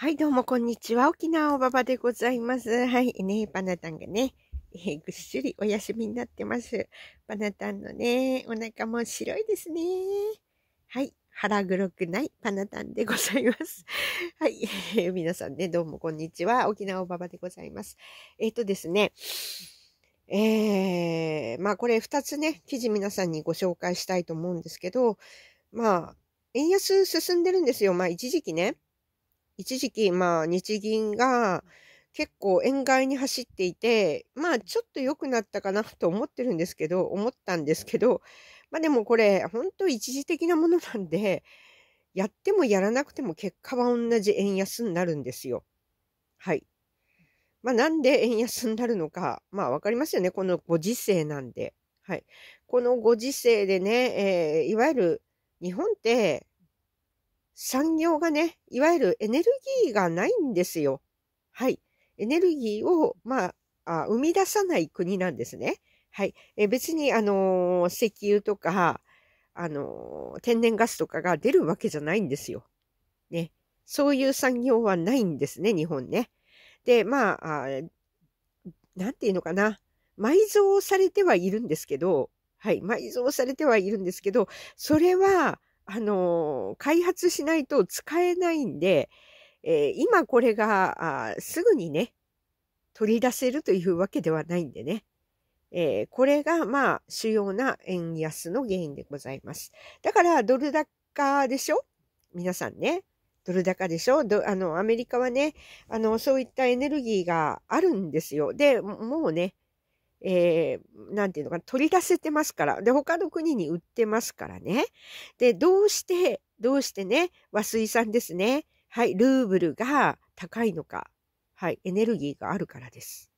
はい、どうもこんにちは。沖縄おばばでございます。はい、ね、パナタンがね、えー、ぐっすりお休みになってます。パナタンのね、お腹も白いですね。はい、腹黒くないパナタンでございます。はい、えー、皆さんね、どうもこんにちは。沖縄おばばでございます。えっ、ー、とですね、えー、まあこれ2つね、記事皆さんにご紹介したいと思うんですけど、まあ、円安進んでるんですよ。まあ一時期ね。一時期、まあ、日銀が結構円買いに走っていて、まあ、ちょっと良くなったかなと思ってるんですけど、思ったんですけど、まあでもこれ、本当一時的なものなんで、やってもやらなくても結果は同じ円安になるんですよ。はい。まあ、なんで円安になるのか、まあ、わかりますよね。このご時世なんで。はい。このご時世でね、えー、いわゆる日本って産業がね、いわゆるエネルギーがないんですよ。はい。エネルギーを、まあ、あ生み出さない国なんですね。はい。え別に、あのー、石油とか、あのー、天然ガスとかが出るわけじゃないんですよ。ね。そういう産業はないんですね、日本ね。で、まあ、あなんていうのかな。埋蔵されてはいるんですけど、はい。埋蔵されてはいるんですけど、それは、あの、開発しないと使えないんで、えー、今これがすぐにね、取り出せるというわけではないんでね。えー、これが、まあ、主要な円安の原因でございます。だから、ドル高でしょ皆さんね。ドル高でしょあの、アメリカはね、あの、そういったエネルギーがあるんですよ。で、もうね、えー、なんていうのか取り出せてますから、で、他の国に売ってますからね。で、どうして、どうしてね、和水産ですね。はい、ルーブルが高いのか。はい、エネルギーがあるからです。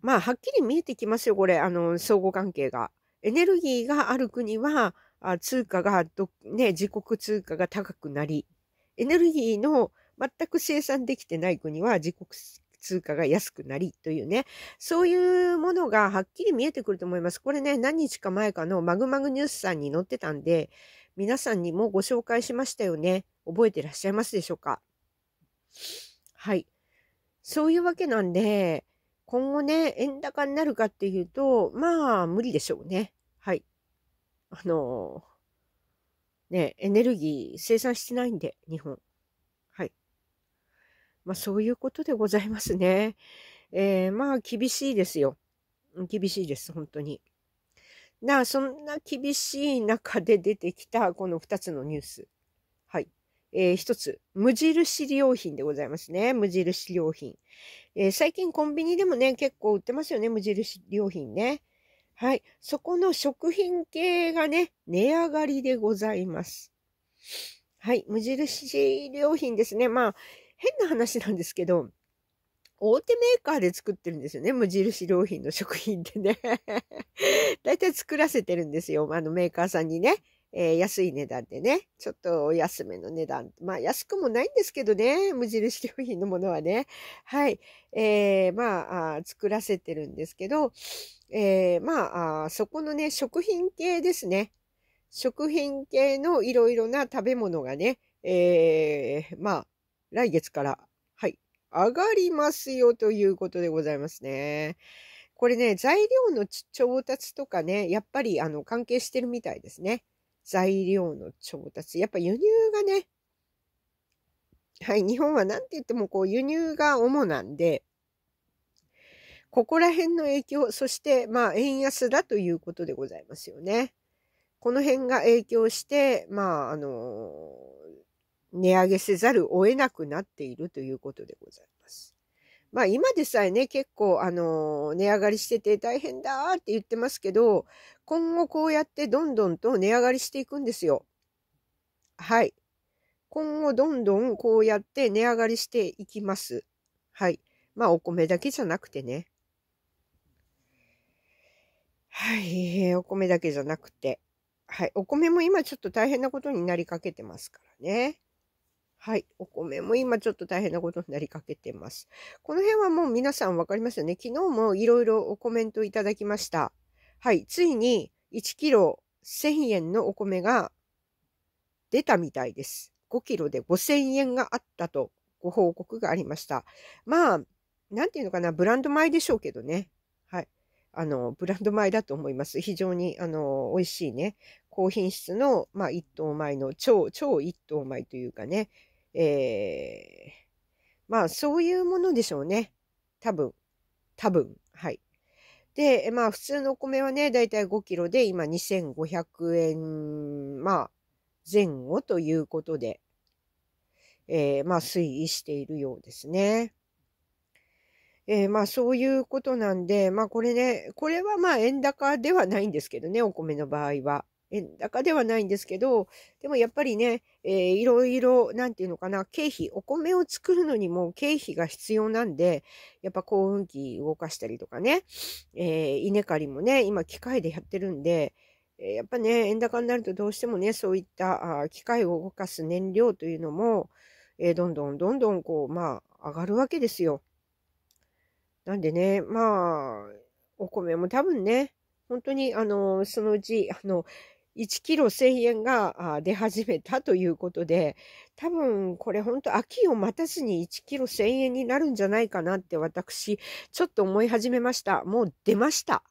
まあ、はっきり見えてきますよ、これ、あの、相互関係が。エネルギーがある国は、あ通貨がね、自国通貨が高くなり、エネルギーの全く生産できてない国は自国通貨が安くなりというね、そういうものがはっきり見えてくると思います。これね、何日か前かのマグマグニュースさんに載ってたんで、皆さんにもご紹介しましたよね。覚えてらっしゃいますでしょうかはい。そういうわけなんで、今後ね、円高になるかっていうと、まあ、無理でしょうね。はい。あのー、ね、エネルギー生産してないんで、日本。まあそういうことでございますね。えー、まあ厳しいですよ。厳しいです、本当に。なあ、そんな厳しい中で出てきたこの2つのニュース。はい。えー、1つ、無印良品でございますね。無印良品。えー、最近コンビニでもね、結構売ってますよね、無印良品ね。はい。そこの食品系がね、値上がりでございます。はい。無印良品ですね。まあ、変な話なんですけど、大手メーカーで作ってるんですよね。無印良品の食品ってね。だいたい作らせてるんですよ。あのメーカーさんにね。えー、安い値段でね、ちょっとお安めの値段。まあ安くもないんですけどね、無印良品のものはね。はい。えー、まあ作らせてるんですけど、えー、まあそこのね、食品系ですね。食品系のいろいろな食べ物がね、えー、まあ来月から、はい、上がりますよということでございますね。これね、材料の調達とかね、やっぱりあの関係してるみたいですね。材料の調達。やっぱ輸入がね、はい、日本は何て言ってもこう輸入が主なんで、ここら辺の影響、そしてまあ円安だということでございますよね。この辺が影響して、まああの値上げせざるを得なくなっているということでございます。まあ今でさえね、結構あの、値上がりしてて大変だって言ってますけど、今後こうやってどんどんと値上がりしていくんですよ。はい。今後どんどんこうやって値上がりしていきます。はい。まあお米だけじゃなくてね。はい。お米だけじゃなくて。はい。お米も今ちょっと大変なことになりかけてますからね。はい。お米も今ちょっと大変なことになりかけてます。この辺はもう皆さんわかりますよね。昨日もいろいろコメントいただきました。はい。ついに1キロ1000円のお米が出たみたいです。5キロで5000円があったとご報告がありました。まあ、なんていうのかな、ブランド米でしょうけどね。はい。あの、ブランド米だと思います。非常に、あの、美味しいね、高品質の、まあ、一等米の超、超一等米というかね、えー、まあそういうものでしょうね。多分。多分。はい。で、まあ普通のお米はね、だいたい5キロで今2500円、まあ前後ということで、えー、まあ推移しているようですね。えー、まあそういうことなんで、まあこれね、これはまあ円高ではないんですけどね、お米の場合は。円高ではないんですけど、でもやっぱりね、えー、いろいろ、なんていうのかな、経費、お米を作るのにも経費が必要なんで、やっぱ幸運機動かしたりとかね、えー、稲刈りもね、今機械でやってるんで、えー、やっぱね、円高になるとどうしてもね、そういったあ機械を動かす燃料というのも、えー、どんどんどんどんこう、まあ、上がるわけですよ。なんでね、まあ、お米も多分ね、本当に、あの、そのうち、あの、1キロ1000円が出始めたということで、多分これ本当秋を待たずに1キロ1000円になるんじゃないかなって私、ちょっと思い始めました。もう出ました。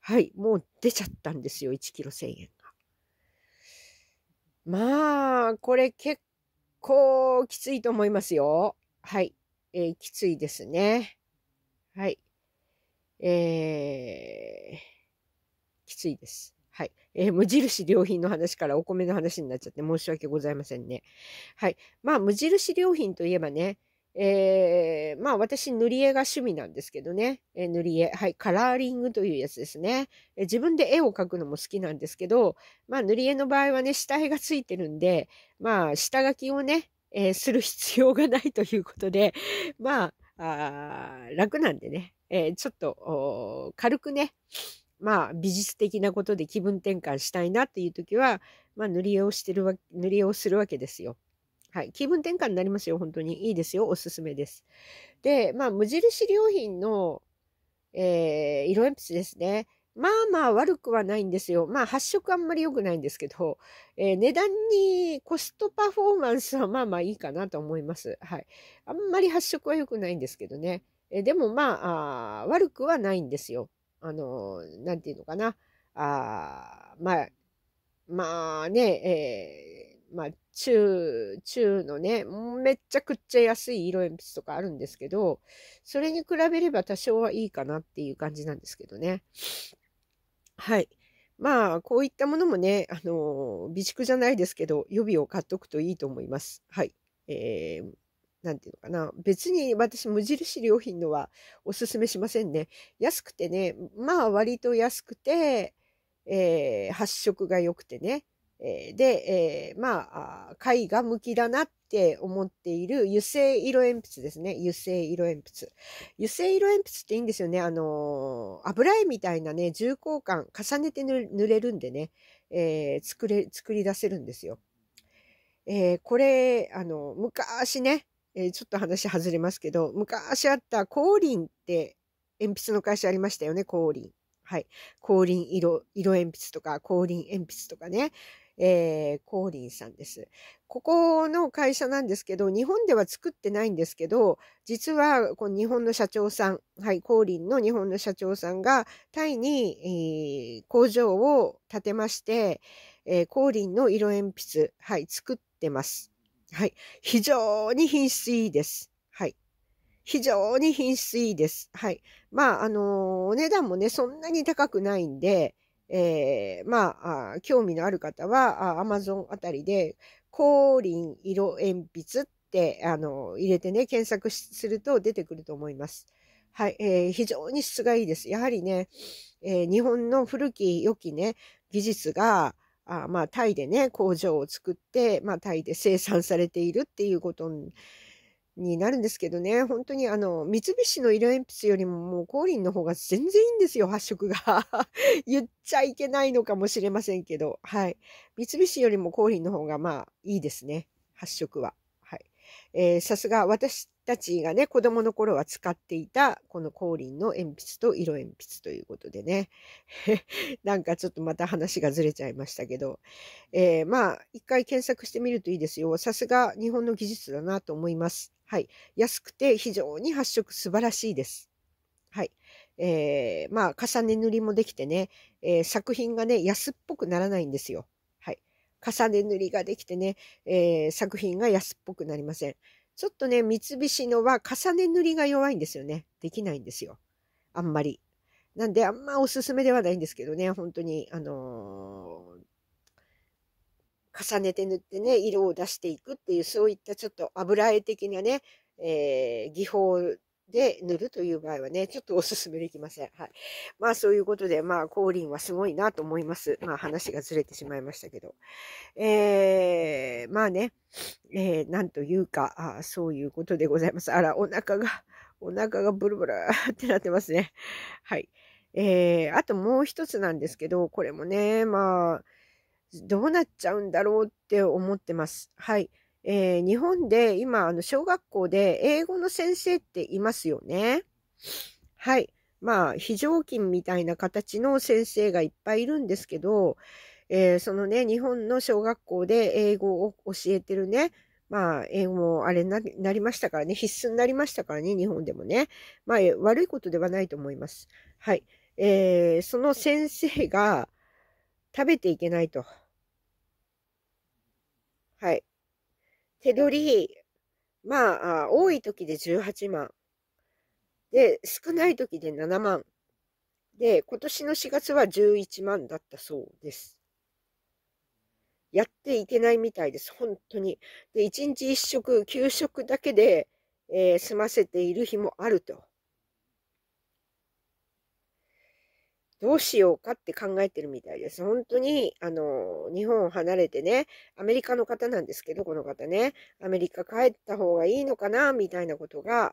はい、もう出ちゃったんですよ、1キロ1000円が。まあ、これ結構きついと思いますよ。はい、えー、きついですね。はい。えーきついです。はい。えー、無印良品の話からお米の話になっちゃって申し訳ございませんね。はい。まあ、無印良品といえばね、えー、まあ私塗り絵が趣味なんですけどね、えー、塗り絵、はい、カラーリングというやつですね、えー、自分で絵を描くのも好きなんですけど、まあ塗り絵の場合はね、下絵がついてるんで、まあ下書きをね、えする必要がないということで、まあ、あ楽なんでね、えちょっと軽くね、まあ、美術的なことで気分転換したいなっていう時は、まあ、塗り絵をしてるわ、塗り絵をするわけですよ。はい。気分転換になりますよ。本当に。いいですよ。おすすめです。で、まあ、無印良品の、えー、色鉛筆ですね。まあまあ悪くはないんですよ。まあ発色あんまり良くないんですけど、えー、値段にコストパフォーマンスはまあまあいいかなと思います。はい。あんまり発色は良くないんですけどね。えー、でもまあ悪くはないんですよ。あの、なんていうのかな、あまあ、まあね、えー、まあ、中、中のね、めっちゃくっちゃ安い色鉛筆とかあるんですけど、それに比べれば多少はいいかなっていう感じなんですけどね。はい。まあ、こういったものもね、あの、備蓄じゃないですけど、予備を買っとくといいと思います。はい。えーなんていうのかな。別に私無印良品のはおすすめしませんね。安くてね、まあ割と安くて、えー、発色が良くてね。えー、で、えー、まあ、貝が向きだなって思っている油性色鉛筆ですね。油性色鉛筆。油性色鉛筆っていいんですよね。あのー、油絵みたいなね、重厚感、重ねて塗れるんでね、えー、作れ、作り出せるんですよ。えー、これ、あの、昔ね、えー、ちょっと話外れますけど、昔あった光ーって、鉛筆の会社ありましたよね、光ーはい。光ー色、色鉛筆とか、光ー鉛筆とかね。えー、コさんです。ここの会社なんですけど、日本では作ってないんですけど、実はこの日本の社長さん、はい、コーの日本の社長さんが、タイに、えー、工場を建てまして、えー、コの色鉛筆、はい、作ってます。はい。非常に品質いいです。はい。非常に品質いいです。はい。まあ、あのー、お値段もね、そんなに高くないんで、えー、まあ興味のある方は、ア Amazon あたりで、光輪色鉛筆って、あの、入れてね、検索すると出てくると思います。はい、えー、非常に質がいいです。やはりね、えー、日本の古き良きね、技術が、あまあ、タイでね、工場を作って、まあ、タイで生産されているっていうことになるんですけどね、本当にあの、三菱の色鉛筆よりももう光輪の方が全然いいんですよ、発色が。言っちゃいけないのかもしれませんけど、はい。三菱よりも光輪の方がまあいいですね、発色は。えー、さすが私たちがね、子供の頃は使っていた、この光輪の鉛筆と色鉛筆ということでね。なんかちょっとまた話がずれちゃいましたけど。えー、まあ、一回検索してみるといいですよ。さすが日本の技術だなと思います。はい。安くて非常に発色素晴らしいです。はい。えー、まあ、重ね塗りもできてね、えー、作品がね、安っぽくならないんですよ。重ね塗りができてね、えー、作品が安っぽくなりません。ちょっとね、三菱のは重ね塗りが弱いんですよね。できないんですよ。あんまり。なんで、あんまおすすめではないんですけどね、本当に、あのー、重ねて塗ってね、色を出していくっていう、そういったちょっと油絵的なね、えー、技法で塗るという場合はね、ちょっとお勧めできません。はい。まあそういうことで、まあ、降臨はすごいなと思います。まあ話がずれてしまいましたけど。えー、まあね、えー、なんというかあ、そういうことでございます。あら、お腹が、お腹がブルブルってなってますね。はい。えー、あともう一つなんですけど、これもね、まあ、どうなっちゃうんだろうって思ってます。はい。えー、日本で今、あの、小学校で英語の先生っていますよね。はい。まあ、非常勤みたいな形の先生がいっぱいいるんですけど、えー、そのね、日本の小学校で英語を教えてるね、まあ、英語もあれななりましたからね、必須になりましたからね、日本でもね。まあ、悪いことではないと思います。はい。えー、その先生が食べていけないと。はい。手取り、まあ、多い時で18万。で、少ない時で7万。で、今年の4月は11万だったそうです。やっていけないみたいです、本当に。で、1日1食、給食だけで、えー、済ませている日もあると。どうしようかって考えてるみたいです。本当に、あの、日本を離れてね、アメリカの方なんですけど、この方ね、アメリカ帰った方がいいのかな、みたいなことが、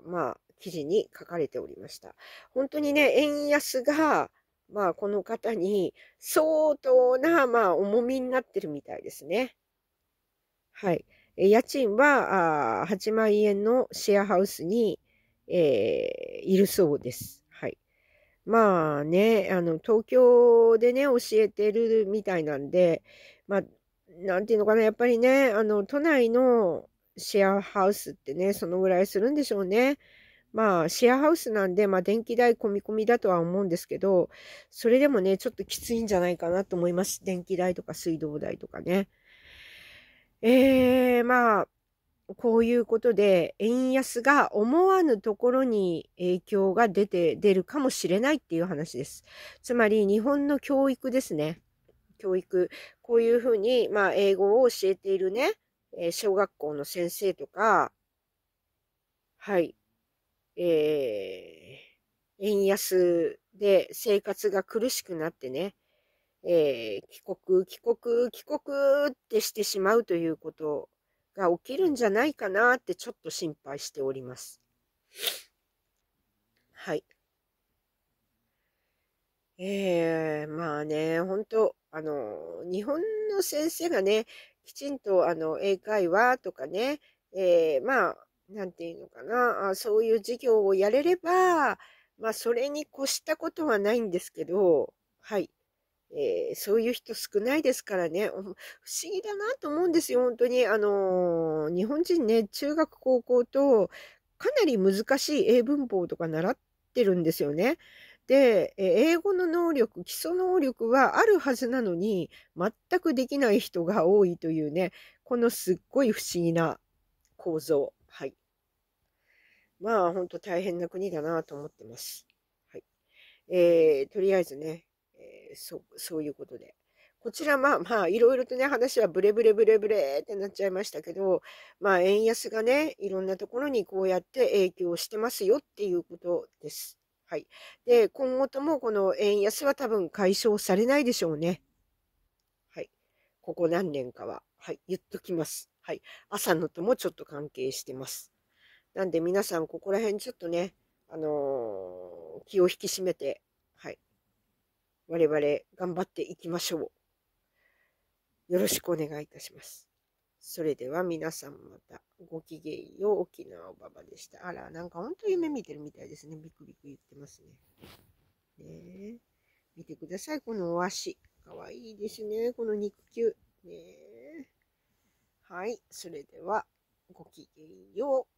あまあ、記事に書かれておりました。本当にね、円安が、まあ、この方に相当な、まあ、重みになってるみたいですね。はい。家賃は、あ8万円のシェアハウスに、えー、いるそうです。まあね、あの、東京でね、教えてるみたいなんで、まあ、なんていうのかな、やっぱりね、あの、都内のシェアハウスってね、そのぐらいするんでしょうね。まあ、シェアハウスなんで、まあ、電気代込み込みだとは思うんですけど、それでもね、ちょっときついんじゃないかなと思います。電気代とか水道代とかね。えー、まあ、こういうことで円安が思わぬところに影響が出て、出るかもしれないっていう話です。つまり日本の教育ですね。教育。こういうふうに、まあ、英語を教えているね、え小学校の先生とか、はい、えー、円安で生活が苦しくなってね、えー、帰国、帰国、帰国ってしてしまうということが起きるんじゃないかなってちょっと心配しております。はい。えー、まあね、本当あの、日本の先生がね、きちんと、あの、英会話とかね、えー、まあ、なんていうのかなあ、そういう授業をやれれば、まあ、それに越したことはないんですけど、はい。えー、そういう人少ないですからね、不思議だなと思うんですよ、本当に。あのー、日本人ね、中学、高校と、かなり難しい英文法とか習ってるんですよね。で、英語の能力、基礎能力はあるはずなのに、全くできない人が多いというね、このすっごい不思議な構造。はい。まあ、ほんと大変な国だなと思ってます。はい。えー、とりあえずね、そうそういうことで。こちらまあまあいろいろとね話はブレブレブレブレってなっちゃいましたけどまあ円安がねいろんなところにこうやって影響してますよっていうことです。はい。で今後ともこの円安は多分解消されないでしょうね。はい。ここ何年かは。はい。言っときます。はい。朝のともちょっと関係してます。なんで皆さんここら辺ちょっとねあのー、気を引き締めて我々頑張っていきましょう。よろしくお願いいたします。それでは皆さんまたごきげんよう。沖縄おばばでした。あら、なんか本当夢見てるみたいですね。ビクビク言ってますね。ね見てください。このお足。かわいいですね。この肉球。ねはい。それでは、ごきげんよう。